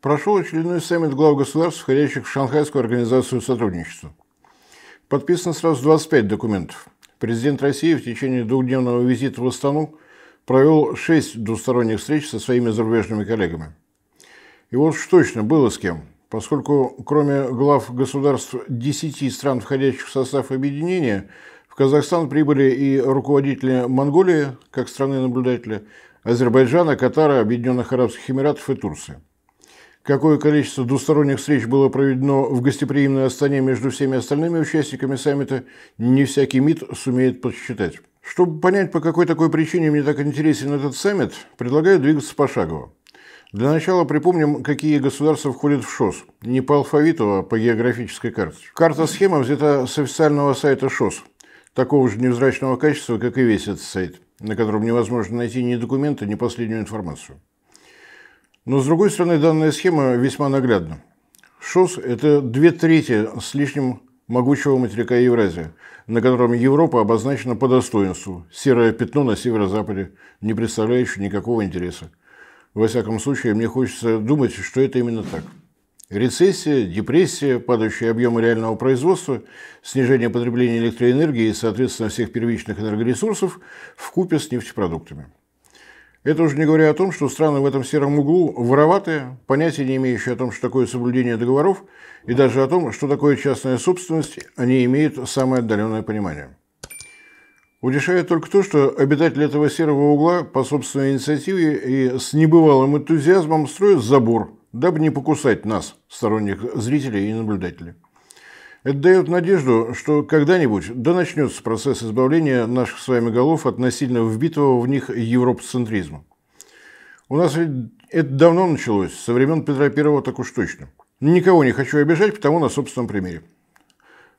прошел очередной саммит глав государств, входящих в Шанхайскую организацию сотрудничества. Подписано сразу 25 документов. Президент России в течение двухдневного визита в Астану провел 6 двусторонних встреч со своими зарубежными коллегами. И вот уж точно было с кем, поскольку кроме глав государств 10 стран, входящих в состав объединения, в Казахстан прибыли и руководители Монголии, как страны-наблюдателя, Азербайджана, Катара, Объединенных Арабских Эмиратов и Турции. Какое количество двусторонних встреч было проведено в гостеприимной Астане между всеми остальными участниками саммита, не всякий МИД сумеет подсчитать. Чтобы понять, по какой такой причине мне так интересен этот саммит, предлагаю двигаться пошагово. Для начала припомним, какие государства входят в ШОС. Не по алфавиту, а по географической карте. Карта-схема взята с официального сайта ШОС, такого же невзрачного качества, как и весь этот сайт, на котором невозможно найти ни документы, ни последнюю информацию. Но, с другой стороны, данная схема весьма наглядна. ШОС – это две трети с лишним могучего материка Евразия, на котором Европа обозначена по достоинству – серое пятно на северо-западе, не представляющее никакого интереса. Во всяком случае, мне хочется думать, что это именно так. Рецессия, депрессия, падающие объемы реального производства, снижение потребления электроэнергии и, соответственно, всех первичных энергоресурсов в купе с нефтепродуктами – это уже не говоря о том, что страны в этом сером углу вороватые, понятия не имеющие о том, что такое соблюдение договоров, и даже о том, что такое частная собственность, они имеют самое отдаленное понимание. Утешает только то, что обитатели этого серого угла по собственной инициативе и с небывалым энтузиазмом строят забор, дабы не покусать нас, сторонних зрителей и наблюдателей. Это дает надежду, что когда-нибудь да начнется процесс избавления наших с вами голов от насильно вбитого в них европоцентризма. У нас это давно началось, со времен Петра Первого так уж точно. Никого не хочу обижать, потому на собственном примере.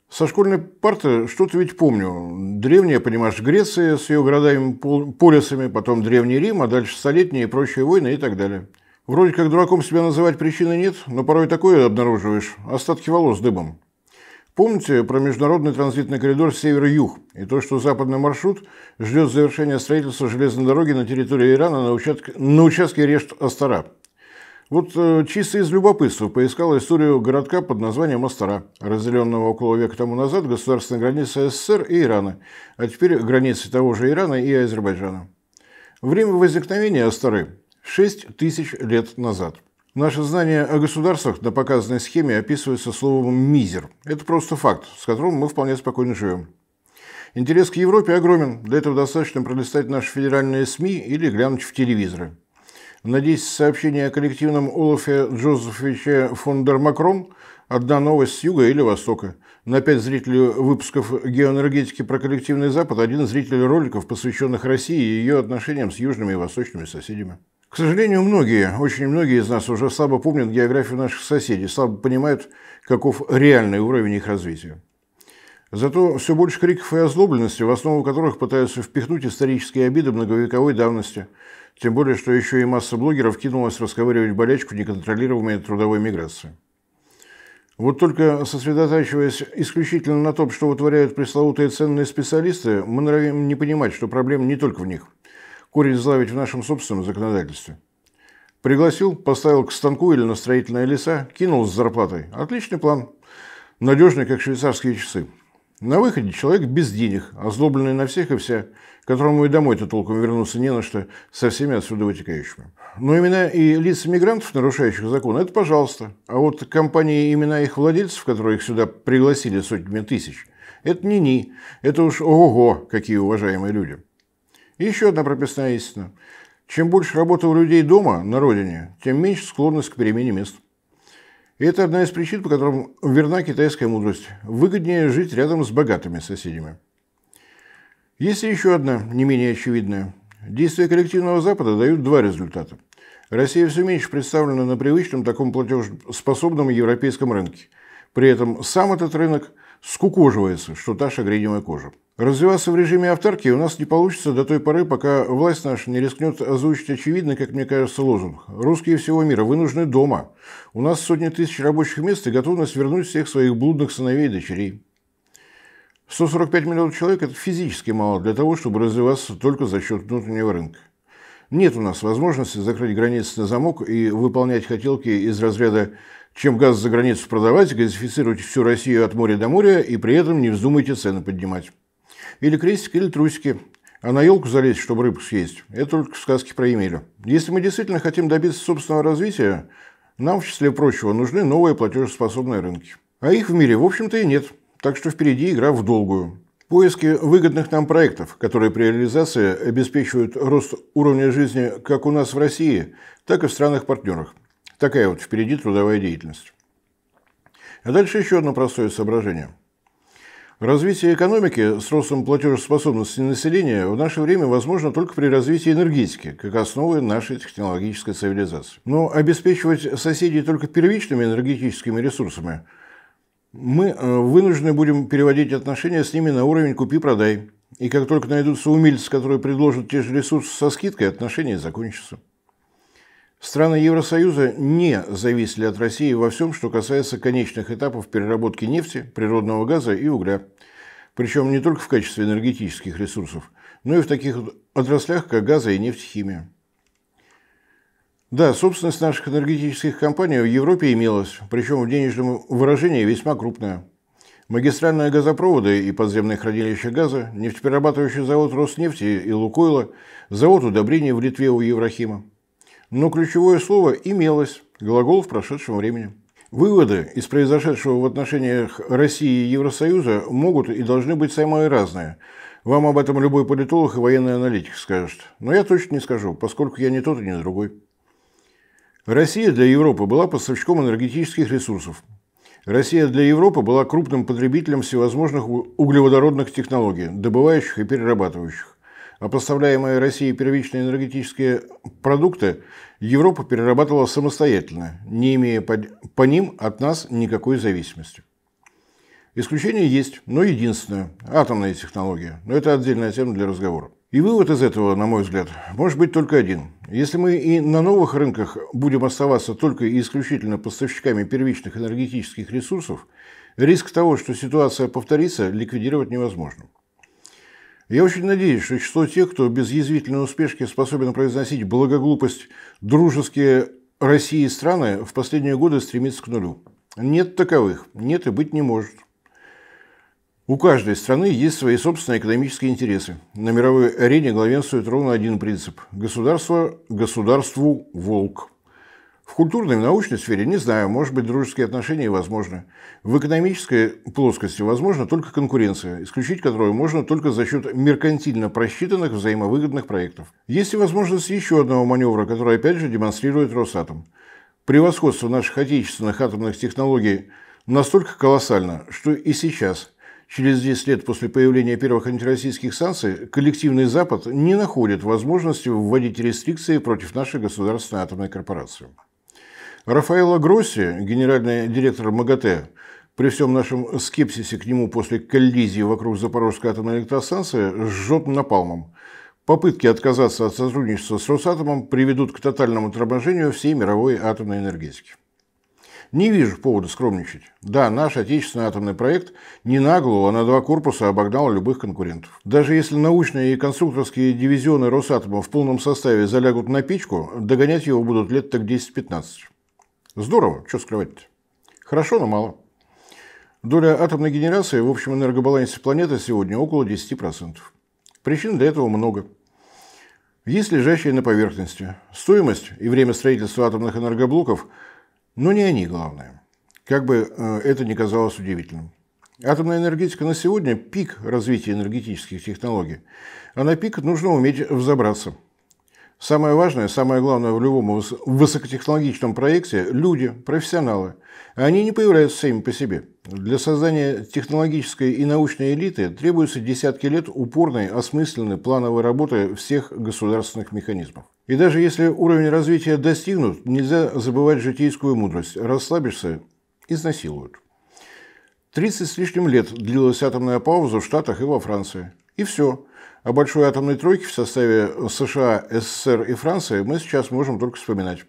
Со школьной парты что-то ведь помню. Древняя, понимаешь, Греция с ее городами, полисами, потом Древний Рим, а дальше столетние и прочие войны и так далее. Вроде как дураком себя называть причины нет, но порой такое обнаруживаешь. Остатки волос дыбом. Помните про международный транзитный коридор север-юг и то, что западный маршрут ждет завершения строительства железной дороги на территории Ирана на участке, на участке Решт-Астара. Вот э, чисто из любопытства поискал историю городка под названием Астара, разделенного около века тому назад государственной границей СССр и Ирана, а теперь границей того же Ирана и Азербайджана. Время возникновения Астары – 6 тысяч лет назад – Наши знания о государствах на показанной схеме описываются словом «мизер». Это просто факт, с которым мы вполне спокойно живем. Интерес к Европе огромен. Для этого достаточно пролистать наши федеральные СМИ или глянуть в телевизоры. Надеюсь, сообщение о коллективном Олафе Джозефовиче фон дер Макрон – одна новость с юга или востока. На пять зрителей выпусков геоэнергетики про коллективный Запад один зритель роликов, посвященных России и ее отношениям с южными и восточными соседями. К сожалению, многие, очень многие из нас уже слабо помнят географию наших соседей, слабо понимают, каков реальный уровень их развития. Зато все больше криков и озлобленности, в основу которых пытаются впихнуть исторические обиды многовековой давности. Тем более, что еще и масса блогеров кинулась расковыривать болячку неконтролируемой трудовой миграции. Вот только сосредотачиваясь исключительно на том, что вытворяют пресловутые ценные специалисты, мы норовим не понимать, что проблема не только в них – корень зла ведь в нашем собственном законодательстве. Пригласил, поставил к станку или на строительные леса, кинул с зарплатой. Отличный план. Надежный, как швейцарские часы. На выходе человек без денег, озлобленный на всех и вся, которому и домой-то толком вернуться не на что, со всеми отсюда вытекающими. Но имена и лица мигрантов, нарушающих закон, это пожалуйста. А вот компании имена их владельцев, которые их сюда пригласили сотнями тысяч, это не ни, это уж ого-го, какие уважаемые люди. И еще одна прописная истина. Чем больше работы у людей дома, на родине, тем меньше склонность к перемене мест. И это одна из причин, по которым верна китайская мудрость. Выгоднее жить рядом с богатыми соседями. Есть еще одна, не менее очевидная. Действия коллективного Запада дают два результата. Россия все меньше представлена на привычном таком платежеспособном европейском рынке. При этом сам этот рынок скукоживается, что та шагреневая кожа. Развиваться в режиме автаркии у нас не получится до той поры, пока власть наша не рискнет озвучить очевидный, как мне кажется, лозунг. Русские всего мира, вы нужны дома. У нас сотни тысяч рабочих мест и готовность вернуть всех своих блудных сыновей и дочерей. 145 миллионов человек – это физически мало для того, чтобы развиваться только за счет внутреннего рынка. Нет у нас возможности закрыть границы на замок и выполнять хотелки из разряда чем газ за границу продавать, газифицировать всю Россию от моря до моря и при этом не вздумайте цены поднимать. Или крестик, или трусики. А на елку залезть, чтобы рыбку съесть, это только сказки про Емелю. Если мы действительно хотим добиться собственного развития, нам, в числе прочего, нужны новые платежеспособные рынки. А их в мире, в общем-то, и нет. Так что впереди игра в долгую. Поиски выгодных нам проектов, которые при реализации обеспечивают рост уровня жизни как у нас в России, так и в странах-партнерах. Такая вот впереди трудовая деятельность. А дальше еще одно простое соображение. Развитие экономики с ростом платежеспособности населения в наше время возможно только при развитии энергетики, как основы нашей технологической цивилизации. Но обеспечивать соседей только первичными энергетическими ресурсами мы э, вынуждены будем переводить отношения с ними на уровень «купи-продай». И как только найдутся умельцы, которые предложат те же ресурсы со скидкой, отношения закончатся. Страны Евросоюза не зависели от России во всем, что касается конечных этапов переработки нефти, природного газа и угля. Причем не только в качестве энергетических ресурсов, но и в таких отраслях, как газа и нефтехимия. Да, собственность наших энергетических компаний в Европе имелась, причем в денежном выражении весьма крупная. Магистральные газопроводы и подземные хранилища газа, нефтеперерабатывающий завод Роснефти и Лукойла, завод удобрений в Литве у Еврохима – но ключевое слово «имелось», глагол в прошедшем времени. Выводы из произошедшего в отношениях России и Евросоюза могут и должны быть самые разные. Вам об этом любой политолог и военный аналитик скажет. Но я точно не скажу, поскольку я не тот и не другой. Россия для Европы была поставщиком энергетических ресурсов. Россия для Европы была крупным потребителем всевозможных углеводородных технологий, добывающих и перерабатывающих а поставляемые России первичные энергетические продукты Европа перерабатывала самостоятельно, не имея по ним от нас никакой зависимости. Исключение есть, но единственное – атомная технология, но это отдельная тема для разговора. И вывод из этого, на мой взгляд, может быть только один. Если мы и на новых рынках будем оставаться только и исключительно поставщиками первичных энергетических ресурсов, риск того, что ситуация повторится, ликвидировать невозможно. Я очень надеюсь, что число тех, кто без язвительной успешки способен произносить благоглупость дружеские России страны, в последние годы стремится к нулю. Нет таковых, нет и быть не может. У каждой страны есть свои собственные экономические интересы. На мировой арене главенствует ровно один принцип – государство государству волк. В культурной и научной сфере не знаю, может быть, дружеские отношения и возможны. В экономической плоскости возможна только конкуренция, исключить которую можно только за счет меркантильно просчитанных взаимовыгодных проектов. Есть и возможность еще одного маневра, который опять же демонстрирует Росатом. Превосходство наших отечественных атомных технологий настолько колоссально, что и сейчас – через 10 лет после появления первых антироссийских санкций коллективный Запад не находит возможности вводить рестрикции против нашей государственной атомной корпорации. Рафаэла Гросси, генеральный директор МАГАТЭ, при всем нашем скепсисе к нему после коллизии вокруг Запорожской атомной электростанции, жжет напалмом. Попытки отказаться от сотрудничества с Росатомом приведут к тотальному торможению всей мировой атомной энергетики. Не вижу повода скромничать. Да, наш отечественный атомный проект не на голову, а на два корпуса обогнал любых конкурентов. Даже если научные и конструкторские дивизионы Росатома в полном составе залягут на печку, догонять его будут лет так 10-15. Здорово, что скрывать-то? Хорошо, но мало. Доля атомной генерации в общем энергобалансе планеты сегодня около 10%. Причин для этого много. Есть лежащие на поверхности. Стоимость и время строительства атомных энергоблоков, но не они главное. Как бы э, это ни казалось удивительным. Атомная энергетика на сегодня – пик развития энергетических технологий, а на пик нужно уметь взобраться – Самое важное, самое главное в любом высокотехнологичном проекте – люди, профессионалы. Они не появляются сами по себе. Для создания технологической и научной элиты требуются десятки лет упорной, осмысленной, плановой работы всех государственных механизмов. И даже если уровень развития достигнут, нельзя забывать житейскую мудрость. Расслабишься – изнасилуют. 30 с лишним лет длилась атомная пауза в Штатах и во Франции – и все. О большой атомной тройке в составе США, СССР и Франции мы сейчас можем только вспоминать.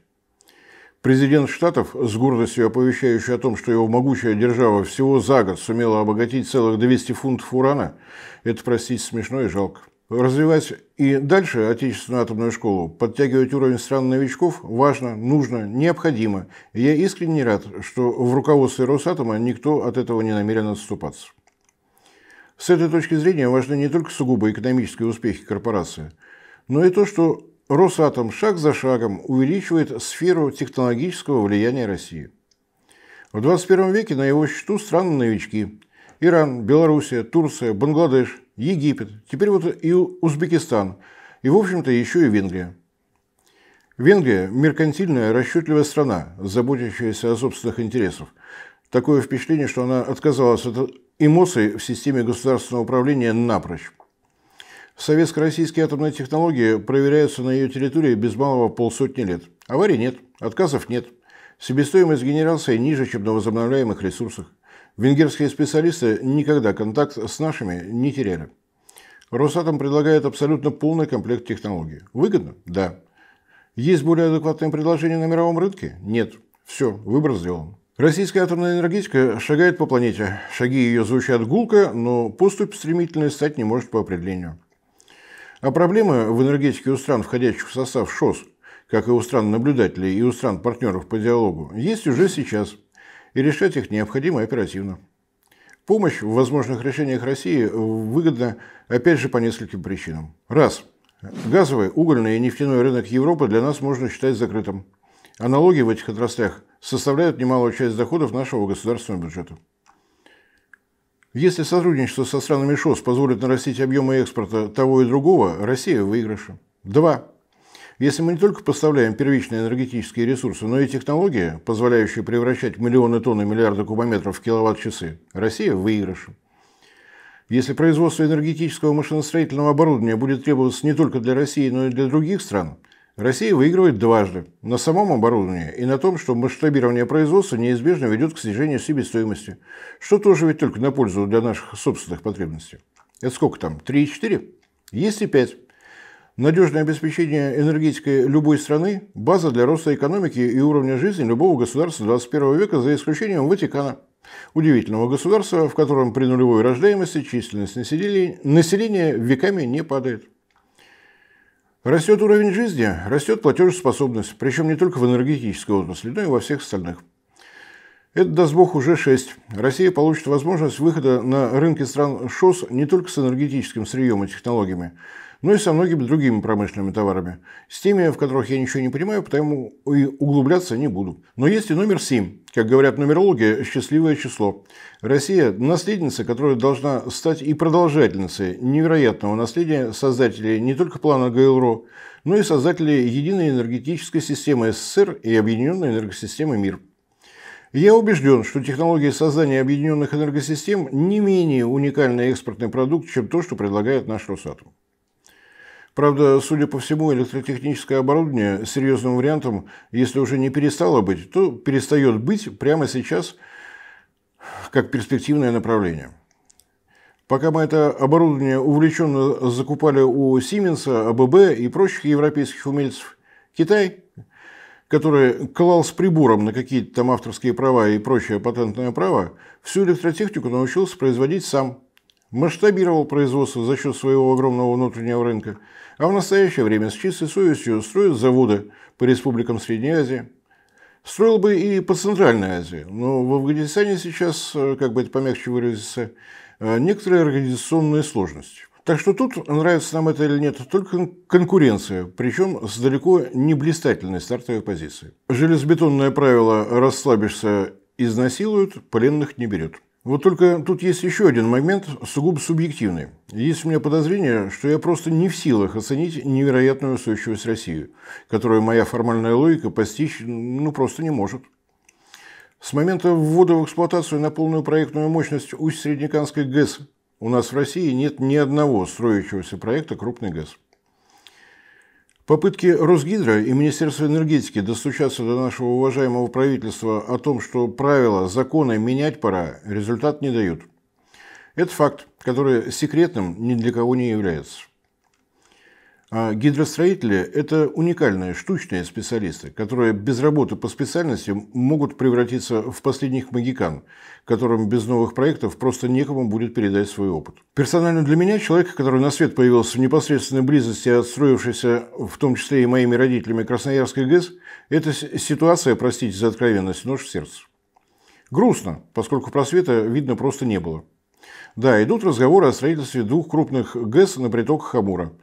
Президент Штатов, с гордостью оповещающий о том, что его могучая держава всего за год сумела обогатить целых 200 фунтов урана, это, простите, смешно и жалко. Развивать и дальше отечественную атомную школу, подтягивать уровень стран-новичков важно, нужно, необходимо. Я искренне рад, что в руководстве Росатома никто от этого не намерен отступаться. С этой точки зрения важны не только сугубо экономические успехи корпорации, но и то, что Росатом шаг за шагом увеличивает сферу технологического влияния России. В 21 веке на его счету страны-новички – Иран, Белоруссия, Турция, Бангладеш, Египет, теперь вот и Узбекистан, и, в общем-то, еще и Венгрия. Венгрия – меркантильная, расчетливая страна, заботящаяся о собственных интересах. Такое впечатление, что она отказалась от Эмоции в системе государственного управления напрочь. Советско-российские атомные технологии проверяются на ее территории без малого полсотни лет. Аварий нет, отказов нет. Себестоимость генерации ниже, чем на возобновляемых ресурсах. Венгерские специалисты никогда контакт с нашими не теряли. Росатом предлагает абсолютно полный комплект технологий. Выгодно? Да. Есть более адекватные предложения на мировом рынке? Нет. Все, выбор сделан. Российская атомная энергетика шагает по планете. Шаги ее звучат гулко, но поступь стремительной стать не может по определению. А проблемы в энергетике у стран, входящих в состав ШОС, как и у стран-наблюдателей и у стран-партнеров по диалогу, есть уже сейчас, и решать их необходимо оперативно. Помощь в возможных решениях России выгодна, опять же, по нескольким причинам. Раз. Газовый, угольный и нефтяной рынок Европы для нас можно считать закрытым. А налоги в этих отраслях составляют немалую часть доходов нашего государственного бюджета. Если сотрудничество со странами ШОС позволит нарастить объемы экспорта того и другого, Россия в выигрыше. Два. Если мы не только поставляем первичные энергетические ресурсы, но и технологии, позволяющие превращать миллионы тонн и миллиарды кубометров в киловатт-часы, Россия в выигрыше. Если производство энергетического машиностроительного оборудования будет требоваться не только для России, но и для других стран – Россия выигрывает дважды – на самом оборудовании и на том, что масштабирование производства неизбежно ведет к снижению себестоимости, что тоже ведь только на пользу для наших собственных потребностей. Это сколько там? 3,4? Есть и 5. Надежное обеспечение энергетикой любой страны – база для роста экономики и уровня жизни любого государства 21 века, за исключением Ватикана. Удивительного государства, в котором при нулевой рождаемости численность населения, населения веками не падает. Растет уровень жизни, растет платежеспособность, причем не только в энергетической отрасли, но и во всех остальных. Это, даст бог, уже 6. Россия получит возможность выхода на рынки стран ШОС не только с энергетическим сырьем и технологиями, но ну и со многими другими промышленными товарами. С теми, в которых я ничего не понимаю, поэтому и углубляться не буду. Но есть и номер 7, как говорят нумерологи, счастливое число. Россия – наследница, которая должна стать и продолжательницей невероятного наследия создателей не только плана ГЛРО, но и создателей единой энергетической системы СССР и объединенной энергосистемы МИР. Я убежден, что технологии создания объединенных энергосистем не менее уникальный экспортный продукт, чем то, что предлагает наш Росатом. Правда, судя по всему, электротехническое оборудование серьезным вариантом, если уже не перестало быть, то перестает быть прямо сейчас как перспективное направление. Пока мы это оборудование увлеченно закупали у Сименса, АББ и прочих европейских умельцев, Китай, который клал с прибором на какие-то там авторские права и прочее патентное право, всю электротехнику научился производить сам – масштабировал производство за счет своего огромного внутреннего рынка, а в настоящее время с чистой совестью строит заводы по республикам Средней Азии. Строил бы и по Центральной Азии, но в Афганистане сейчас, э, как бы это помягче выразиться, э, некоторые организационные сложности. Так что тут, нравится нам это или нет, только конкуренция, причем с далеко не блистательной стартовой позиции. Железобетонное правило «расслабишься – изнасилуют, пленных не берет». Вот только тут есть еще один момент, сугубо субъективный. Есть у меня подозрение, что я просто не в силах оценить невероятную устойчивость России, которую моя формальная логика постичь ну просто не может. С момента ввода в эксплуатацию на полную проектную мощность усть-среднеканской ГЭС у нас в России нет ни одного строящегося проекта крупный ГЭС. Попытки Росгидро и Министерства энергетики достучаться до нашего уважаемого правительства о том, что правила, законы менять пора, результат не дают. Это факт, который секретным ни для кого не является. А гидростроители – это уникальные штучные специалисты, которые без работы по специальности могут превратиться в последних магикан, которым без новых проектов просто некому будет передать свой опыт. Персонально для меня, человек, который на свет появился в непосредственной близости от строившейся, в том числе и моими родителями, Красноярской ГЭС, эта ситуация, простите за откровенность, нож в сердце. Грустно, поскольку просвета видно просто не было. Да, идут разговоры о строительстве двух крупных ГЭС на притоках Амура –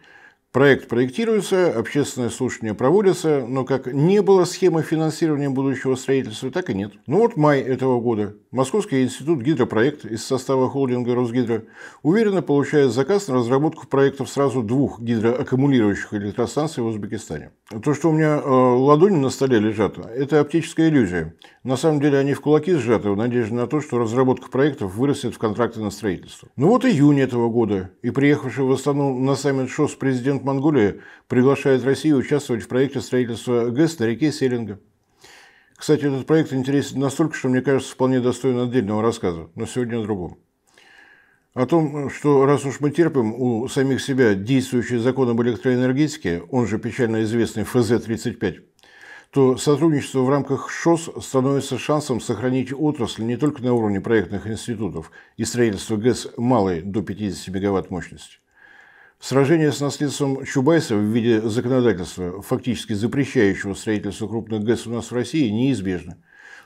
Проект проектируется, общественное слушание проводится, но как не было схемы финансирования будущего строительства, так и нет. Ну вот май этого года Московский институт гидропроект из состава холдинга Росгидро уверенно получает заказ на разработку проектов сразу двух гидроаккумулирующих электростанций в Узбекистане. То, что у меня э, ладони на столе лежат, это оптическая иллюзия. На самом деле они в кулаки сжаты в надежде на то, что разработка проектов вырастет в контракты на строительство. Ну вот июнь этого года, и приехавший в Астану на саммит ШОС президент Монголии приглашает Россию участвовать в проекте строительства ГЭС на реке Селинга. Кстати, этот проект интересен настолько, что, мне кажется, вполне достоин отдельного рассказа, но сегодня о другом. О том, что раз уж мы терпим у самих себя действующий закон об электроэнергетике, он же печально известный ФЗ-35, что сотрудничество в рамках ШОС становится шансом сохранить отрасль не только на уровне проектных институтов и строительства ГЭС малой до 50 мегаватт мощности. Сражение с наследством Чубайса в виде законодательства, фактически запрещающего строительство крупных ГЭС у нас в России, неизбежно.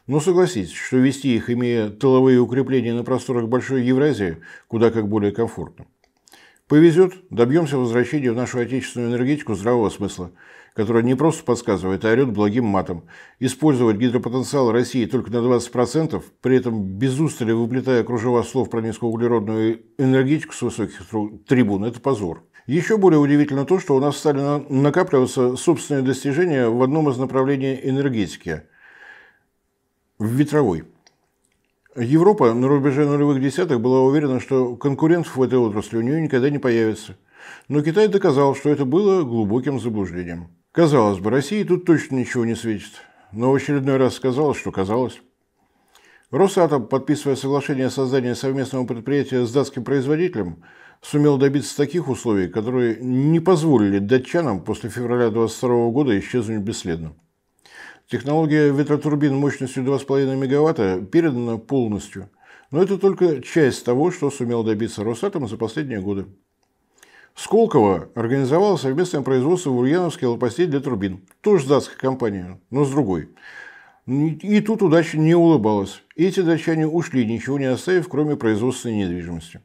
Но согласитесь, что вести их, имея тыловые укрепления на просторах Большой Евразии, куда как более комфортно. Повезет, добьемся возвращения в нашу отечественную энергетику здравого смысла, которая не просто подсказывает, а орет благим матом. Использовать гидропотенциал России только на 20%, при этом без устали выплетая кружева слов про низкоуглеродную энергетику с высоких трибун – это позор. Еще более удивительно то, что у нас стали накапливаться собственные достижения в одном из направлений энергетики – в ветровой. Европа на рубеже нулевых десятых была уверена, что конкурентов в этой отрасли у нее никогда не появится. Но Китай доказал, что это было глубоким заблуждением. Казалось бы, России тут точно ничего не светит. Но в очередной раз сказалось, что казалось. Росатом, подписывая соглашение о создании совместного предприятия с датским производителем, сумел добиться таких условий, которые не позволили датчанам после февраля 22 года исчезнуть бесследно. Технология ветротурбин мощностью 2,5 мегаватта передана полностью. Но это только часть того, что сумел добиться Росатом за последние годы. Сколково организовало совместное производство в Ульяновске лопастей для турбин. Тоже датская компания, но с другой. И тут удача не улыбалась. Эти датчане ушли, ничего не оставив, кроме производственной недвижимости.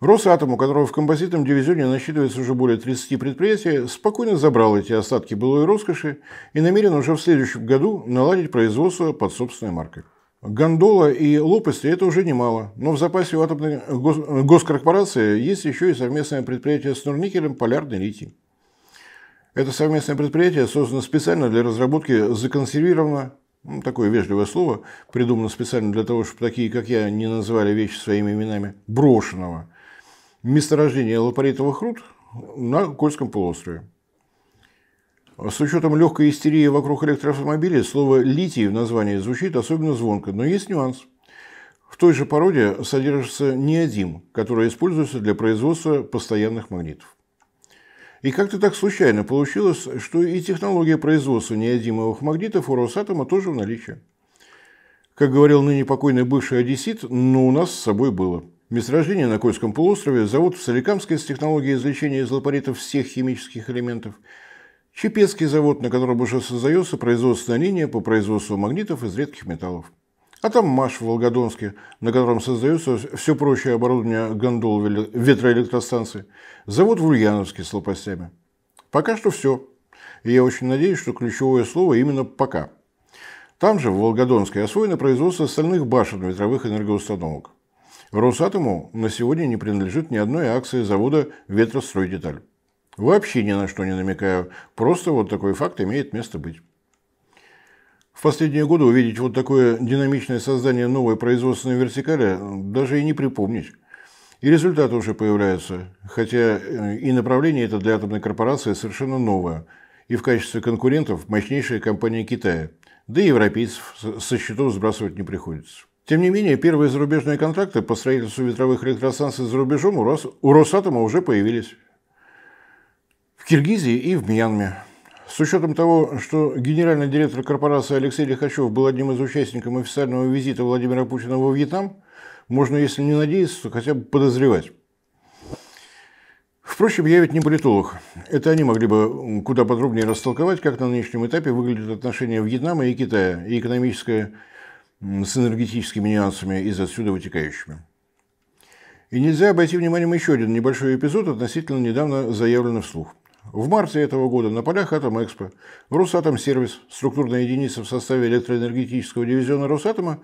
Росатом, у которого в композитном дивизионе насчитывается уже более 30 предприятий, спокойно забрал эти остатки былой роскоши и намерен уже в следующем году наладить производство под собственной маркой. Гондола и лопасти – это уже немало, но в запасе у атомной гос- госкорпорации есть еще и совместное предприятие с Норникелем «Полярный литий». Это совместное предприятие создано специально для разработки законсервированного, ну, такое вежливое слово, придумано специально для того, чтобы такие, как я, не называли вещи своими именами, брошенного – месторождение лапаритовых руд на Кольском полуострове. С учетом легкой истерии вокруг электроавтомобилей, слово «литий» в названии звучит особенно звонко, но есть нюанс. В той же породе содержится неодим, который используется для производства постоянных магнитов. И как-то так случайно получилось, что и технология производства неодимовых магнитов у Росатома тоже в наличии. Как говорил ныне покойный бывший одессит, но у нас с собой было – Месторождение на Кольском полуострове, завод в Соликамске с технологией извлечения из лапаритов всех химических элементов, Чепецкий завод, на котором уже создается производственная линия по производству магнитов из редких металлов. А там МАШ в Волгодонске, на котором создается все прочее оборудование гондол ветроэлектростанции. Завод в Ульяновске с лопастями. Пока что все. И я очень надеюсь, что ключевое слово именно «пока». Там же, в Волгодонске, освоено производство стальных башен ветровых энергоустановок. Росатому на сегодня не принадлежит ни одной акции завода «Ветростройдеталь». Вообще ни на что не намекаю, просто вот такой факт имеет место быть. В последние годы увидеть вот такое динамичное создание новой производственной вертикали даже и не припомнить. И результаты уже появляются, хотя э, и направление это для атомной корпорации совершенно новое, и в качестве конкурентов мощнейшая компания Китая, да и европейцев со счетов сбрасывать не приходится. Тем не менее, первые зарубежные контракты по строительству ветровых электростанций за рубежом у, Росатома уже появились. В Киргизии и в Мьянме. С учетом того, что генеральный директор корпорации Алексей Лихачев был одним из участников официального визита Владимира Путина во Вьетнам, можно, если не надеяться, то хотя бы подозревать. Впрочем, я ведь не политолог. Это они могли бы куда подробнее растолковать, как на нынешнем этапе выглядят отношения Вьетнама и Китая и экономическое с энергетическими нюансами и отсюда вытекающими. И нельзя обойти вниманием еще один небольшой эпизод, относительно недавно заявленный вслух. В марте этого года на полях Атомэкспо Росатомсервис, структурная единица в составе электроэнергетического дивизиона Росатома,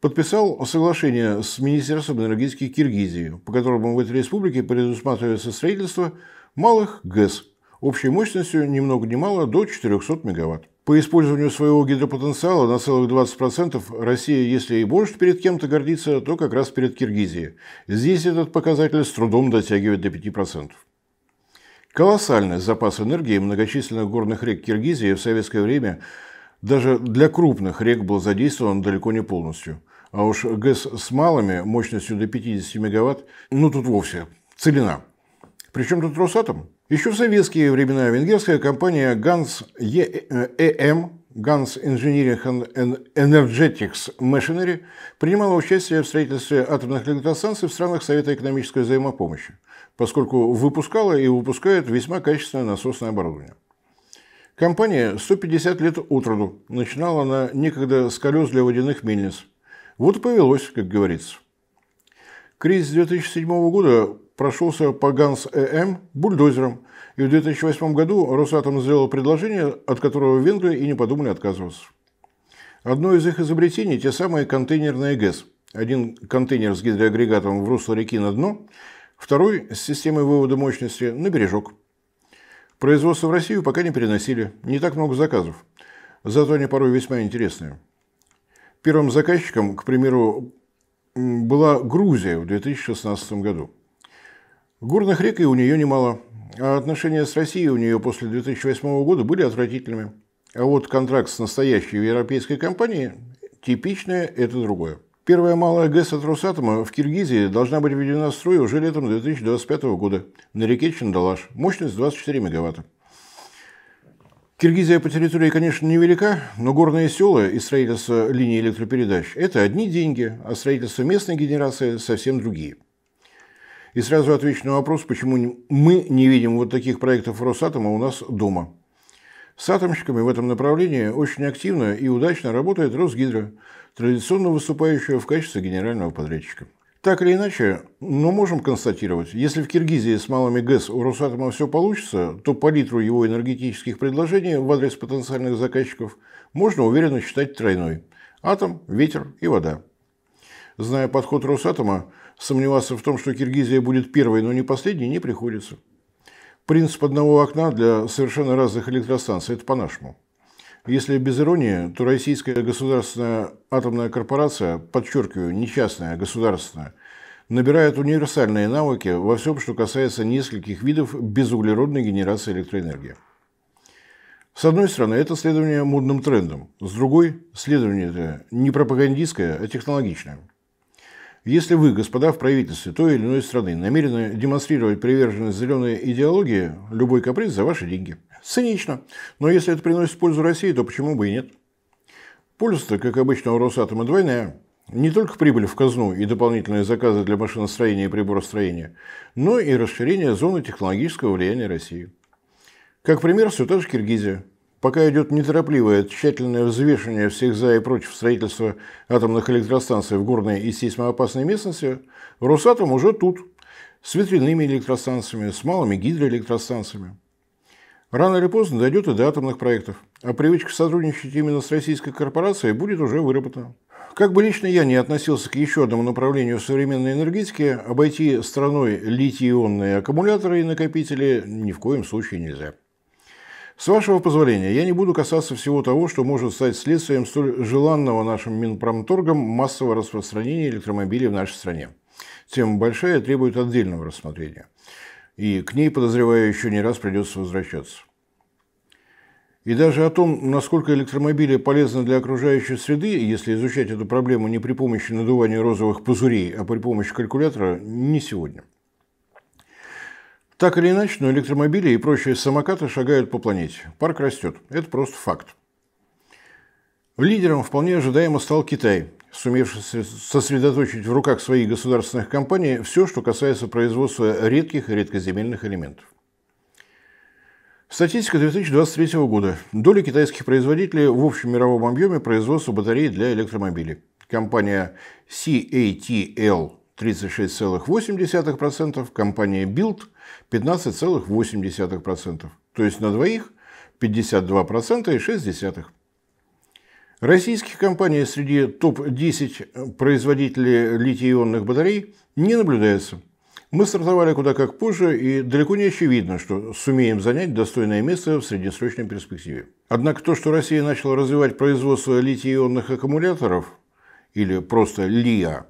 подписал соглашение с Министерством энергетики Киргизии, по которому в этой республике предусматривается строительство малых ГЭС общей мощностью ни много ни мало до 400 мегаватт. По использованию своего гидропотенциала на целых 20% Россия, если и может перед кем-то гордиться, то как раз перед Киргизией. Здесь этот показатель с трудом дотягивает до 5%. Колоссальный запас энергии многочисленных горных рек Киргизии в советское время даже для крупных рек был задействован далеко не полностью. А уж ГЭС с малыми мощностью до 50 мегаватт, ну тут вовсе целина. Причем тут Росатом? Еще в советские времена венгерская компания Gans EM э, Gans Engineering and Energetics Machinery принимала участие в строительстве атомных электростанций в странах Совета экономической взаимопомощи, поскольку выпускала и выпускает весьма качественное насосное оборудование. Компания 150 лет от роду начинала на некогда с колес для водяных мельниц. Вот и повелось, как говорится. Кризис 2007 года прошелся по ГАНС э ЭМ бульдозером, и в 2008 году Росатом сделал предложение, от которого Венгры и не подумали отказываться. Одно из их изобретений – те самые контейнерные ГЭС. Один контейнер с гидроагрегатом в русло реки на дно, второй с системой вывода мощности на бережок. Производство в Россию пока не переносили, не так много заказов, зато они порой весьма интересные. Первым заказчиком, к примеру, была Грузия в 2016 году. Горных рек и у нее немало, а отношения с Россией у нее после 2008 года были отвратительными. А вот контракт с настоящей европейской компанией – типичное это другое. Первая малая ГЭС от Росатома в Киргизии должна быть введена в строй уже летом 2025 года на реке Чандалаш. Мощность 24 мегаватта. Киргизия по территории, конечно, невелика, но горные села и строительство линий электропередач – это одни деньги, а строительство местной генерации – совсем другие. И сразу отвечу на вопрос, почему мы не видим вот таких проектов Росатома у нас дома. С атомщиками в этом направлении очень активно и удачно работает Росгидро, традиционно выступающая в качестве генерального подрядчика. Так или иначе, но можем констатировать, если в Киргизии с малыми ГЭС у Росатома все получится, то по его энергетических предложений в адрес потенциальных заказчиков можно уверенно считать тройной – атом, ветер и вода. Зная подход Росатома, Сомневаться в том, что Киргизия будет первой, но не последней, не приходится. Принцип одного окна для совершенно разных электростанций – это по-нашему. Если без иронии, то Российская государственная атомная корпорация, подчеркиваю, не частная, а государственная, набирает универсальные навыки во всем, что касается нескольких видов безуглеродной генерации электроэнергии. С одной стороны, это следование модным трендам, с другой – следование не пропагандистское, а технологичное – если вы, господа, в правительстве той или иной страны намерены демонстрировать приверженность зеленой идеологии, любой каприз за ваши деньги. Цинично. Но если это приносит пользу России, то почему бы и нет? Польза-то, как обычно, у Росатома двойная. Не только прибыль в казну и дополнительные заказы для машиностроения и приборостроения, но и расширение зоны технологического влияния России. Как пример, все та же Киргизия. Пока идет неторопливое, тщательное взвешивание всех «за» и против строительства атомных электростанций в горной и сейсмоопасной местности, «Росатом» уже тут, с ветряными электростанциями, с малыми гидроэлектростанциями. Рано или поздно дойдет и до атомных проектов, а привычка сотрудничать именно с российской корпорацией будет уже выработана. Как бы лично я не относился к еще одному направлению современной энергетики, обойти страной литий-ионные аккумуляторы и накопители ни в коем случае нельзя. С вашего позволения, я не буду касаться всего того, что может стать следствием столь желанного нашим Минпромторгом массового распространения электромобилей в нашей стране. Тема большая требует отдельного рассмотрения. И к ней, подозреваю, еще не раз придется возвращаться. И даже о том, насколько электромобили полезны для окружающей среды, если изучать эту проблему не при помощи надувания розовых пузырей, а при помощи калькулятора, не сегодня. Так или иначе, но электромобили и прочие самокаты шагают по планете. Парк растет. Это просто факт. Лидером вполне ожидаемо стал Китай, сумевший сосредоточить в руках своих государственных компаний все, что касается производства редких и редкоземельных элементов. Статистика 2023 года. Доля китайских производителей в общем мировом объеме производства батарей для электромобилей. Компания CATL 36,8%, компания Build 15,8%. То есть на двоих 52% и 6% Российских компаний среди топ-10 производителей литий-ионных батарей не наблюдается. Мы стартовали куда как позже, и далеко не очевидно, что сумеем занять достойное место в среднесрочной перспективе. Однако то, что Россия начала развивать производство литий-ионных аккумуляторов, или просто ЛИА,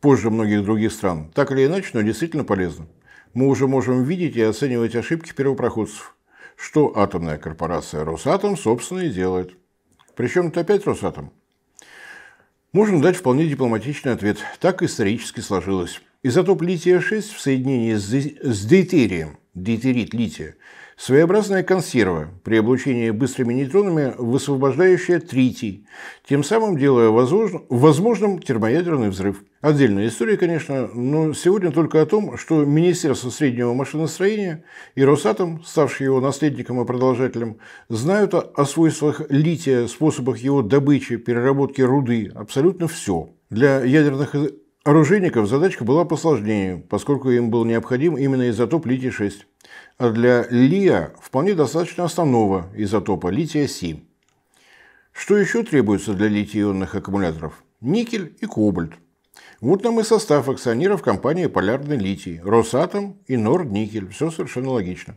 позже многих других стран, так или иначе, но действительно полезно мы уже можем видеть и оценивать ошибки первопроходцев, что атомная корпорация «Росатом» собственно и делает. Причем это опять «Росатом». Можно дать вполне дипломатичный ответ. Так исторически сложилось. Изотоп лития-6 в соединении с дейтерием, дейтерит лития, Своеобразная консерва, при облучении быстрыми нейтронами высвобождающая тритий, тем самым делая возможным, термоядерный взрыв. Отдельная история, конечно, но сегодня только о том, что Министерство среднего машиностроения и Росатом, ставший его наследником и продолжателем, знают о свойствах лития, способах его добычи, переработки руды, абсолютно все. Для ядерных оружейников задачка была посложнее, поскольку им был необходим именно изотоп литий-6. А для лия вполне достаточно основного изотопа лития-7. Что еще требуется для литий-ионных аккумуляторов? Никель и кобальт. Вот нам и состав акционеров компании «Полярный литий» – «Росатом» и «Норникель». Все совершенно логично.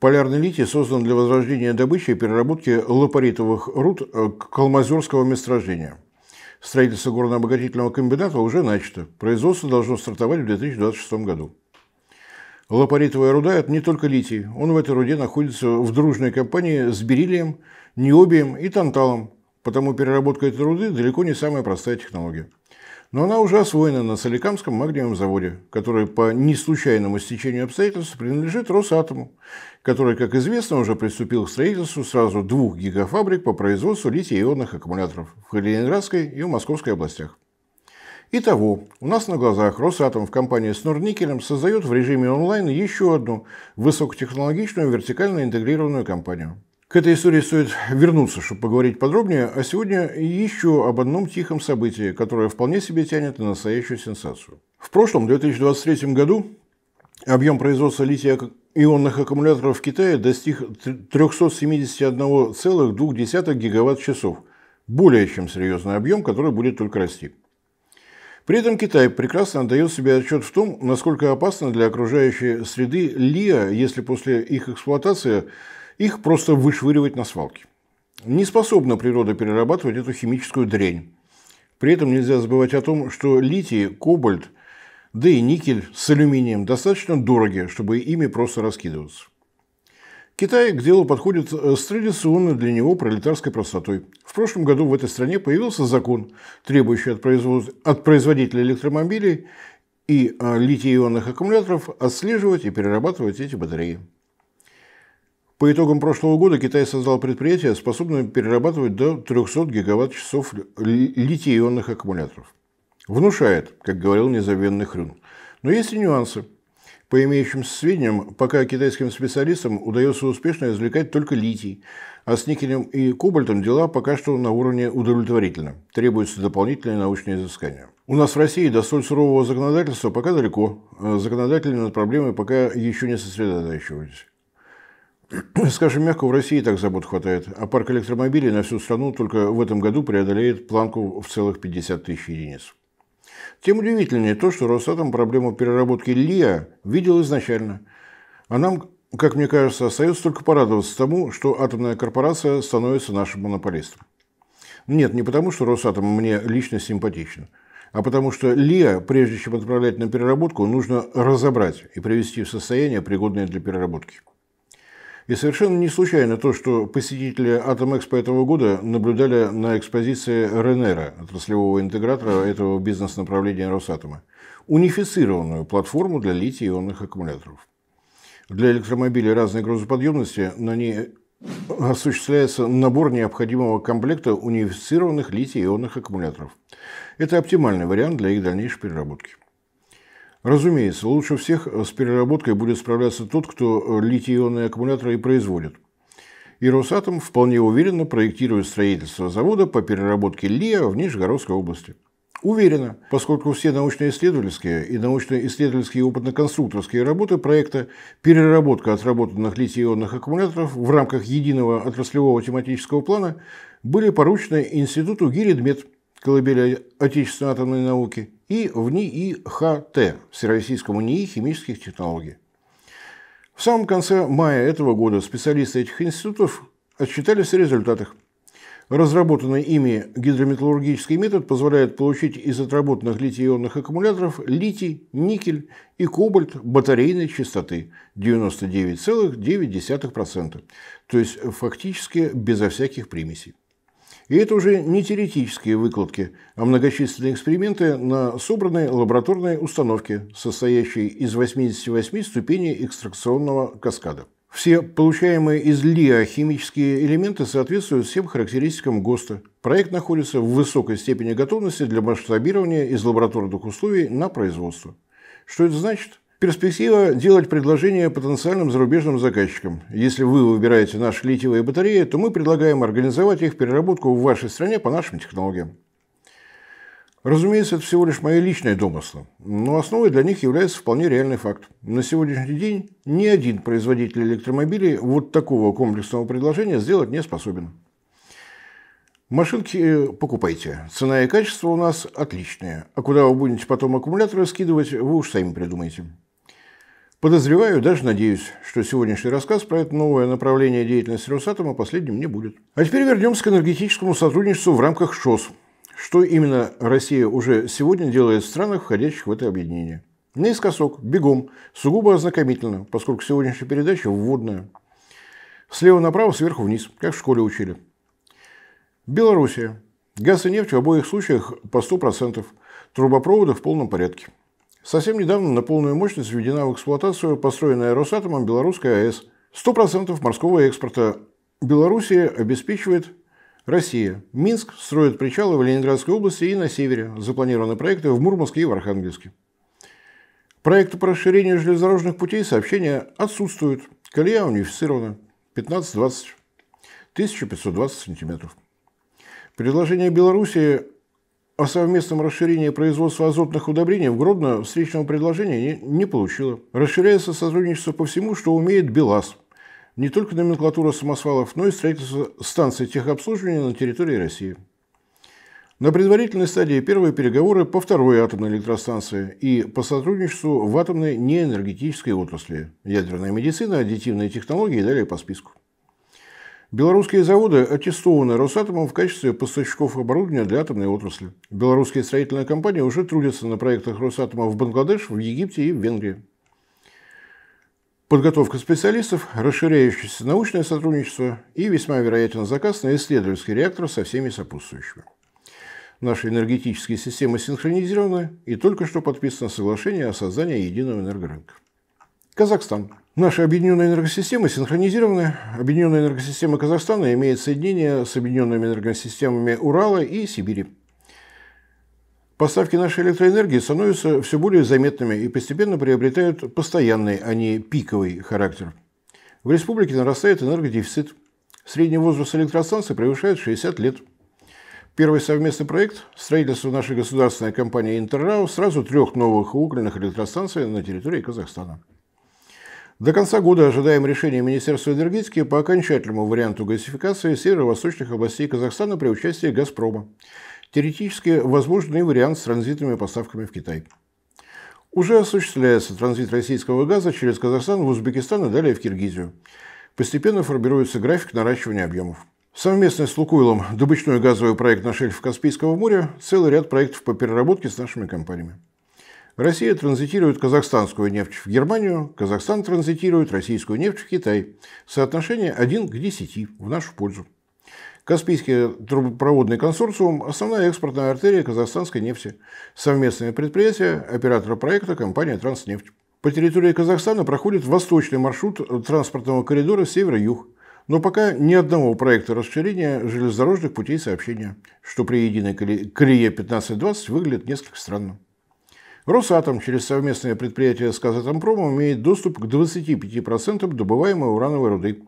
«Полярный литий» создан для возрождения добычи и переработки лапаритовых руд калмазерского месторождения. Строительство горно-обогатительного комбината уже начато. Производство должно стартовать в 2026 году. Лапаритовая руда – это не только литий. Он в этой руде находится в дружной компании с бериллием, необием и танталом, потому переработка этой руды далеко не самая простая технология. Но она уже освоена на Соликамском магниевом заводе, который по неслучайному стечению обстоятельств принадлежит Росатому, который, как известно, уже приступил к строительству сразу двух гигафабрик по производству литий-ионных аккумуляторов в Калининградской и в Московской областях. Итого, у нас на глазах Росатом в компании с Норникелем создает в режиме онлайн еще одну высокотехнологичную вертикально интегрированную компанию. К этой истории стоит вернуться, чтобы поговорить подробнее, а сегодня еще об одном тихом событии, которое вполне себе тянет на настоящую сенсацию. В прошлом, 2023 году, объем производства литий-ионных аккумуляторов в Китае достиг 371,2 гигаватт-часов, более чем серьезный объем, который будет только расти. При этом Китай прекрасно отдает себе отчет в том, насколько опасно для окружающей среды ЛИА, если после их эксплуатации их просто вышвыривать на свалки. Не способна природа перерабатывать эту химическую дрянь. При этом нельзя забывать о том, что литий, кобальт, да и никель с алюминием достаточно дороги, чтобы ими просто раскидываться. Китай к делу подходит э, с традиционной для него пролетарской простотой. В прошлом году в этой стране появился закон, требующий от, производ... от производителя электромобилей и э, литий-ионных аккумуляторов отслеживать и перерабатывать эти батареи. По итогам прошлого года Китай создал предприятие, способное перерабатывать до 300 гигаватт-часов литий-ионных аккумуляторов. Внушает, как говорил незабвенный Хрюн. Но есть и нюансы – по имеющимся сведениям, пока китайским специалистам удается успешно извлекать только литий, а с никелем и кобальтом дела пока что на уровне удовлетворительно. Требуются дополнительные научные изыскания. У нас в России до столь сурового законодательства пока далеко. А законодательные над проблемой пока еще не сосредотачивались. Скажем мягко, в России так забот хватает, а парк электромобилей на всю страну только в этом году преодолеет планку в целых 50 тысяч единиц. Тем удивительнее то, что Росатом проблему переработки Лия видел изначально. А нам, как мне кажется, остается только порадоваться тому, что атомная корпорация становится нашим монополистом. Нет, не потому, что Росатом мне лично симпатичен, а потому что Лия, прежде чем отправлять на переработку, нужно разобрать и привести в состояние, пригодное для переработки. И совершенно не случайно то, что посетители Атомэкспо этого года наблюдали на экспозиции Ренера, отраслевого интегратора этого бизнес-направления Росатома, унифицированную платформу для литий-ионных аккумуляторов. Для электромобилей разной грузоподъемности на ней осуществляется набор необходимого комплекта унифицированных литий-ионных аккумуляторов. Это оптимальный вариант для их дальнейшей переработки. Разумеется, лучше всех э, с переработкой будет справляться тот, кто э, литий-ионные аккумуляторы и производит. И Росатом вполне уверенно проектирует строительство завода по переработке лия в Нижегородской области. Уверена, поскольку все научно-исследовательские и научно-исследовательские и опытно-конструкторские работы проекта «Переработка отработанных литий-ионных аккумуляторов» в рамках единого отраслевого тематического плана были поручены Институту Гиридмет, колыбели отечественной атомной науки – и в НИИ-ХТ, Всероссийскому НИИ химических технологий. В самом конце мая этого года специалисты этих институтов отчитались о результатах. Разработанный ими гидрометаллургический метод позволяет получить из отработанных литий-ионных аккумуляторов литий, никель и кобальт батарейной частоты 99,9%, то есть фактически безо всяких примесей. И это уже не теоретические выкладки, а многочисленные эксперименты на собранной лабораторной установке, состоящей из 88 ступеней экстракционного каскада. Все получаемые из ЛИА химические элементы соответствуют всем характеристикам ГОСТа. Проект находится в высокой степени готовности для масштабирования из лабораторных условий на производство. Что это значит? перспектива делать предложение потенциальным зарубежным заказчикам. Если вы выбираете наши литиевые батареи, то мы предлагаем организовать их переработку в вашей стране по нашим технологиям. Разумеется, это всего лишь мои личные домыслы, но основой для них является вполне реальный факт. На сегодняшний день ни один производитель электромобилей вот такого комплексного предложения сделать не способен. Машинки э, покупайте. Цена и качество у нас отличные. А куда вы будете потом аккумуляторы скидывать, вы уж сами придумайте. Подозреваю, даже надеюсь, что сегодняшний рассказ про это новое направление деятельности Росатома последним не будет. А теперь вернемся к энергетическому сотрудничеству в рамках ШОС. Что именно Россия уже сегодня делает в странах, входящих в это объединение? Наискосок, бегом, сугубо ознакомительно, поскольку сегодняшняя передача вводная. Слева направо, сверху вниз, как в школе учили. Белоруссия. Газ и нефть в обоих случаях по 100%. Трубопроводы в полном порядке. Совсем недавно на полную мощность введена в эксплуатацию построенная Росатомом белорусская АЭС. 100% морского экспорта. Белоруссия обеспечивает Россия. Минск строит причалы в Ленинградской области и на севере. Запланированы проекты в Мурманске и в Архангельске. Проекты по расширению железнодорожных путей сообщения отсутствуют. Колея унифицирована 15-20, 1520 сантиметров. Предложение Беларуси о совместном расширении производства азотных удобрений в Гродно встречного предложения не, не получила. Расширяется сотрудничество по всему, что умеет БелАЗ. Не только номенклатура самосвалов, но и строительство станций техобслуживания на территории России. На предварительной стадии первые переговоры по второй атомной электростанции и по сотрудничеству в атомной неэнергетической отрасли, ядерная медицина, аддитивные технологии и далее по списку. Белорусские заводы аттестованы Росатомом в качестве поставщиков оборудования для атомной отрасли. Белорусские строительные компании уже трудятся на проектах Росатома в Бангладеш, в Египте и в Венгрии. Подготовка специалистов, расширяющееся научное сотрудничество и весьма вероятен заказ на исследовательский реактор со всеми сопутствующими. Наши энергетические системы синхронизированы и только что подписано соглашение о создании единого энергорынка. Казахстан. Наша объединенная энергосистема синхронизирована. Объединенная энергосистема Казахстана имеет соединение с объединенными энергосистемами Урала и Сибири. Поставки нашей электроэнергии становятся все более заметными и постепенно приобретают постоянный, а не пиковый характер. В республике нарастает энергодефицит. Средний возраст электростанции превышает 60 лет. Первый совместный проект – строительство нашей государственной компании «Интеррау» сразу трех новых угольных электростанций на территории Казахстана. До конца года ожидаем решения Министерства энергетики по окончательному варианту газификации северо-восточных областей Казахстана при участии «Газпрома». Теоретически возможный вариант с транзитными поставками в Китай. Уже осуществляется транзит российского газа через Казахстан в Узбекистан и далее в Киргизию. Постепенно формируется график наращивания объемов. Совместно с Лукойлом добычной газовый проект на шельф Каспийского моря целый ряд проектов по переработке с нашими компаниями. Россия транзитирует казахстанскую нефть в Германию, Казахстан транзитирует российскую нефть в Китай. Соотношение 1 к 10 в нашу пользу. Каспийский трубопроводный консорциум – основная экспортная артерия казахстанской нефти. Совместное предприятие оператора проекта компания «Транснефть». По территории Казахстана проходит восточный маршрут транспортного коридора север-юг, но пока ни одного проекта расширения железнодорожных путей сообщения, что при единой колее 15-20 выглядит несколько странно. Росатом через совместное предприятие с Казатомпромом имеет доступ к 25% добываемой урановой руды.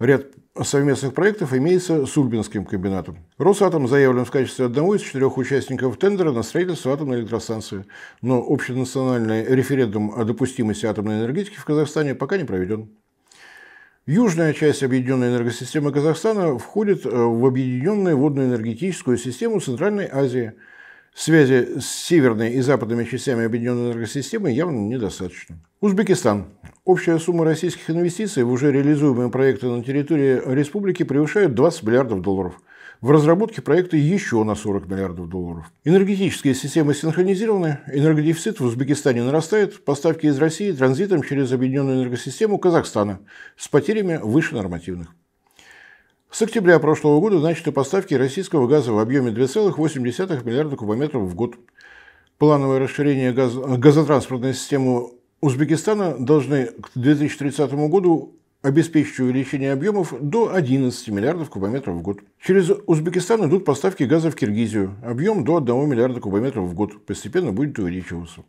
Ряд совместных проектов имеется с Ульбинским комбинатом. Росатом заявлен в качестве одного из четырех участников тендера на строительство атомной электростанции, но общенациональный референдум о допустимости атомной энергетики в Казахстане пока не проведен. Южная часть объединенной энергосистемы Казахстана входит э, в объединенную водно-энергетическую систему Центральной Азии – Связи с северной и западными частями объединенной энергосистемы явно недостаточно. Узбекистан. Общая сумма российских инвестиций в уже реализуемые проекты на территории республики превышает 20 миллиардов долларов. В разработке проекта еще на 40 миллиардов долларов. Энергетические системы синхронизированы, энергодефицит в Узбекистане нарастает, поставки из России транзитом через объединенную энергосистему Казахстана с потерями выше нормативных. С октября прошлого года начаты поставки российского газа в объеме 2,8 миллиарда кубометров в год. Плановое расширение газ... газотранспортной системы Узбекистана должны к 2030 году обеспечить увеличение объемов до 11 миллиардов кубометров в год. Через Узбекистан идут поставки газа в Киргизию. Объем до 1 миллиарда кубометров в год постепенно будет увеличиваться.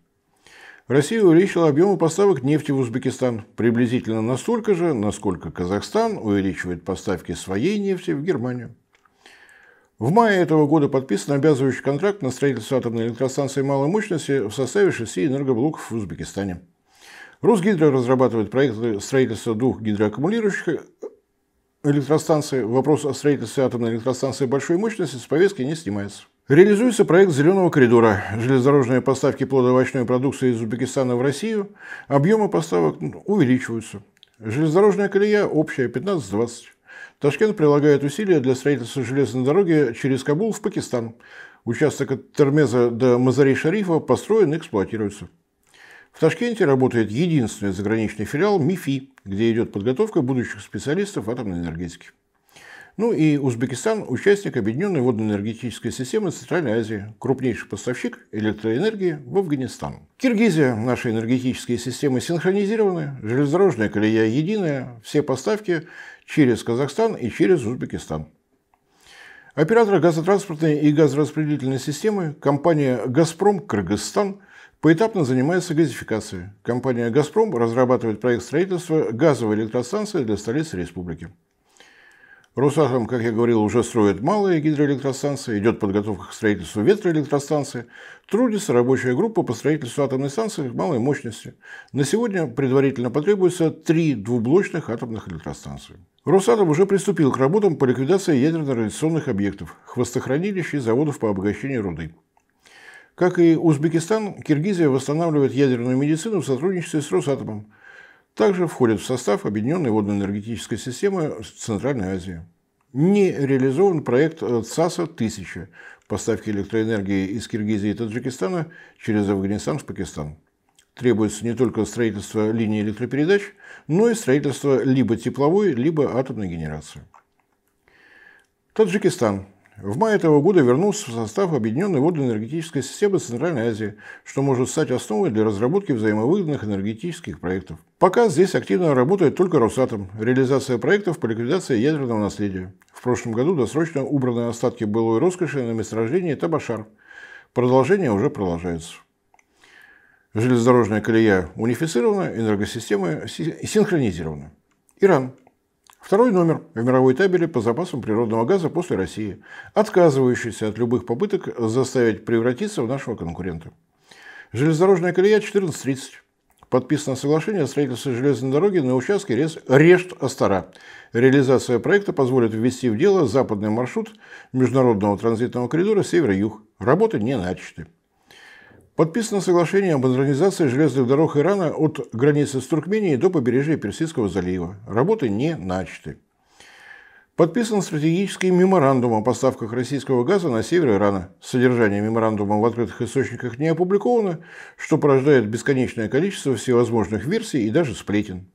Россия увеличила объемы поставок нефти в Узбекистан приблизительно настолько же, насколько Казахстан увеличивает поставки своей нефти в Германию. В мае этого года подписан обязывающий контракт на строительство атомной электростанции малой мощности в составе шести энергоблоков в Узбекистане. Росгидро разрабатывает проекты строительства двух гидроаккумулирующих электростанций. Вопрос о строительстве атомной электростанции большой мощности с повестки не снимается. Реализуется проект «Зеленого коридора» – железнодорожные поставки плодово-овощной продукции из Узбекистана в Россию. Объемы поставок ну, увеличиваются. Железнодорожная колея общая 15-20. Ташкент прилагает усилия для строительства железной дороги через Кабул в Пакистан. Участок от Термеза до Мазари-Шарифа построен и эксплуатируется. В Ташкенте работает единственный заграничный филиал МИФИ, где идет подготовка будущих специалистов атомной энергетики. Ну и Узбекистан – участник Объединенной водноэнергетической системы Центральной Азии, крупнейший поставщик электроэнергии в Афганистан. Киргизия. Наши энергетические системы синхронизированы, железнодорожная колея единая, все поставки через Казахстан и через Узбекистан. Оператор газотранспортной и газораспределительной системы компания «Газпром Кыргызстан» поэтапно занимается газификацией. Компания «Газпром» разрабатывает проект строительства газовой электростанции для столицы республики. Росатом, как я говорил, уже строит малые гидроэлектростанции, идет подготовка к строительству ветроэлектростанции, трудится рабочая группа по строительству атомной станции малой мощности. На сегодня предварительно потребуется три двублочных атомных электростанции. Росатом уже приступил к работам по ликвидации ядерно-радиационных объектов, хвостохранилищ и заводов по обогащению руды. Как и Узбекистан, Киргизия восстанавливает ядерную медицину в сотрудничестве с Росатомом – также входят в состав Объединенной водно-энергетической системы Центральной Азии. Не реализован проект э, ЦАСа-1000 поставки электроэнергии из Киргизии и Таджикистана через Афганистан в Пакистан. Требуется не только строительство линии электропередач, но и строительство либо тепловой, либо атомной генерации. Таджикистан в мае этого года вернулся в состав Объединенной водоэнергетической системы Центральной Азии, что может стать основой для разработки взаимовыгодных энергетических проектов. Пока здесь активно работает только Росатом, реализация проектов по ликвидации ядерного наследия. В прошлом году досрочно убраны остатки былой роскоши на месторождении Табашар. Продолжение уже продолжается. Железнодорожная колея унифицирована, энергосистемы синхронизированы. Иран. Второй номер в мировой табеле по запасам природного газа после России, отказывающийся от любых попыток заставить превратиться в нашего конкурента. Железнодорожная колея 14.30. Подписано соглашение о строительстве железной дороги на участке рез Решт-Астара. Реализация проекта позволит ввести в дело западный маршрут международного транзитного коридора север-юг. Работы не начаты. Подписано соглашение об модернизации железных дорог Ирана от границы с Туркменией до побережья Персидского залива. Работы не начаты. Подписан стратегический меморандум о поставках российского газа на север Ирана. Содержание меморандума в открытых источниках не опубликовано, что порождает бесконечное количество всевозможных версий и даже сплетен.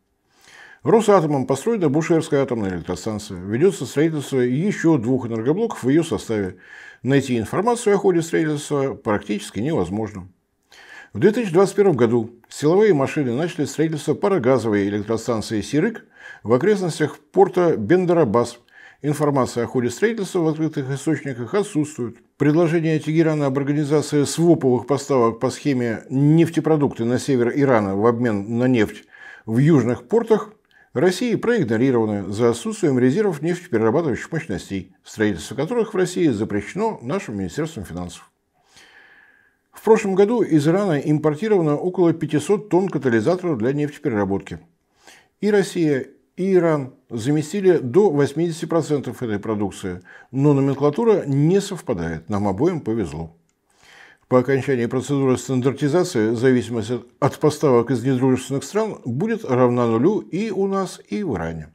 Росатомом построена Бушерская атомная электростанция. Ведется строительство еще двух энергоблоков в ее составе найти информацию о ходе строительства практически невозможно. В 2021 году силовые машины начали строительство парогазовой электростанции «Сирык» в окрестностях порта Бендерабас. Информация о ходе строительства в открытых источниках отсутствует. Предложение Тегерана об организации своповых поставок по схеме нефтепродукты на север Ирана в обмен на нефть в южных портах Россия проигнорирована за отсутствием резервов нефтеперерабатывающих мощностей, строительство которых в России запрещено нашим Министерством финансов. В прошлом году из Ирана импортировано около 500 тонн катализаторов для нефтепереработки. И Россия, и Иран заместили до 80% этой продукции, но номенклатура не совпадает, нам обоим повезло. По окончании процедуры стандартизации зависимость от поставок из недружественных стран будет равна нулю и у нас, и в Иране.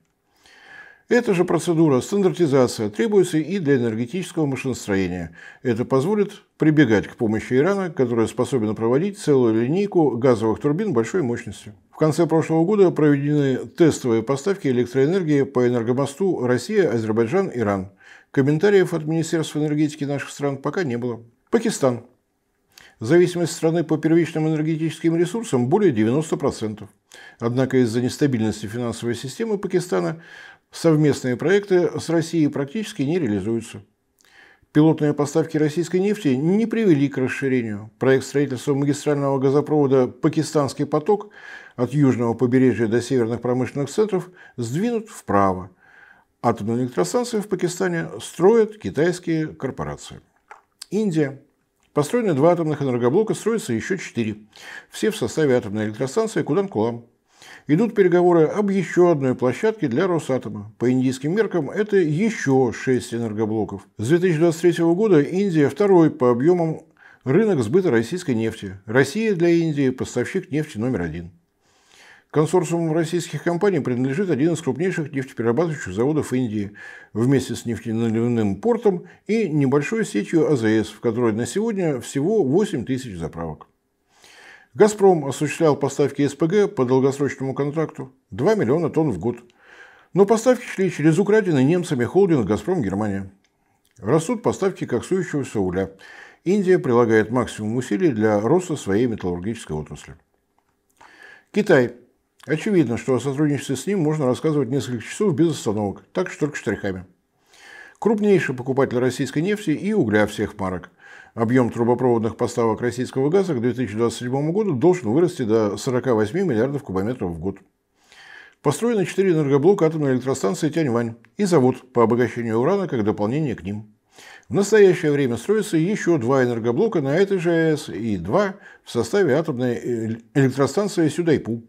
Эта же процедура стандартизация требуется и для энергетического машиностроения. Это позволит прибегать к помощи Ирана, который способен проводить целую линейку газовых турбин большой мощности. В конце прошлого года проведены тестовые поставки электроэнергии по энергомосту Россия, Азербайджан, Иран. Комментариев от Министерства энергетики наших стран пока не было. Пакистан зависимость страны по первичным энергетическим ресурсам более 90%. Однако из-за нестабильности финансовой системы Пакистана совместные проекты с Россией практически не реализуются. Пилотные поставки российской нефти не привели к расширению. Проект строительства магистрального газопровода «Пакистанский поток» от южного побережья до северных промышленных центров сдвинут вправо. Атомные электростанции в Пакистане строят китайские корпорации. Индия – Построены два атомных энергоблока, строятся еще четыре. Все в составе атомной электростанции Куданкулам. Идут переговоры об еще одной площадке для Росатома. По индийским меркам это еще шесть энергоблоков. С 2023 года Индия второй по объемам рынок сбыта российской нефти. Россия для Индии – поставщик нефти номер один. Консорциуму российских компаний принадлежит один из крупнейших нефтеперерабатывающих заводов Индии вместе с нефтяным портом и небольшой сетью АЗС, в которой на сегодня всего 8 тысяч заправок. «Газпром» осуществлял поставки СПГ по долгосрочному контракту 2 миллиона тонн в год. Но поставки шли через украденный немцами холдинг «Газпром» Германия. Растут поставки коксующегося угля. Индия прилагает максимум усилий для роста своей металлургической отрасли. Китай – Очевидно, что о сотрудничестве с ним можно рассказывать несколько часов без остановок, так что только штрихами. Крупнейший покупатель российской нефти и угля всех марок. Объем трубопроводных поставок российского газа к 2027 году должен вырасти до 48 миллиардов кубометров в год. Построены 4 энергоблока атомной электростанции Тяньвань и завод по обогащению урана как дополнение к ним. В настоящее время строятся еще два энергоблока на этой же АЭС и два в составе атомной э, электростанции Сюдайпу.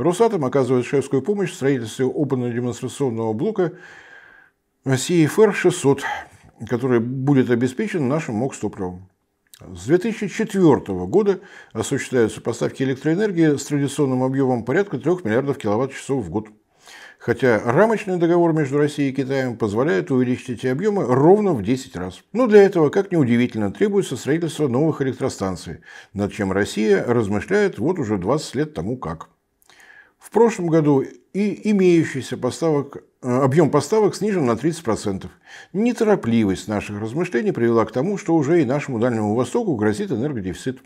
Росатом оказывает шефскую помощь в строительстве опытного демонстрационного блока CFR-600, который будет обеспечен нашим МОК-топливом. С 2004 года осуществляются поставки электроэнергии с традиционным объемом порядка 3 миллиардов киловатт-часов в год. Хотя рамочный договор между Россией и Китаем позволяет увеличить эти объемы ровно в 10 раз. Но для этого, как ни удивительно, требуется строительство новых электростанций, над чем Россия размышляет вот уже 20 лет тому как. В прошлом году и имеющийся поставок, э, объем поставок снижен на 30%. Неторопливость наших размышлений привела к тому, что уже и нашему Дальнему Востоку грозит энергодефицит.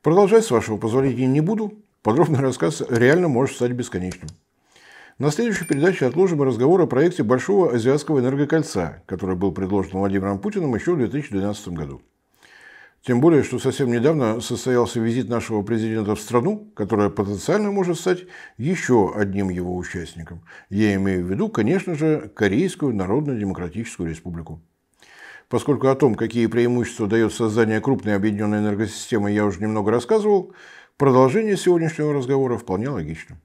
Продолжать, с вашего позволения, не буду. Подробный рассказ реально может стать бесконечным. На следующей передаче отложим разговор о проекте Большого Азиатского энергокольца, который был предложен Владимиром Путиным еще в 2012 году. Тем более, что совсем недавно состоялся визит нашего президента в страну, которая потенциально может стать еще одним его участником. Я имею в виду, конечно же, Корейскую Народно-Демократическую Республику. Поскольку о том, какие преимущества дает создание крупной объединенной энергосистемы, я уже немного рассказывал, продолжение сегодняшнего разговора вполне логично.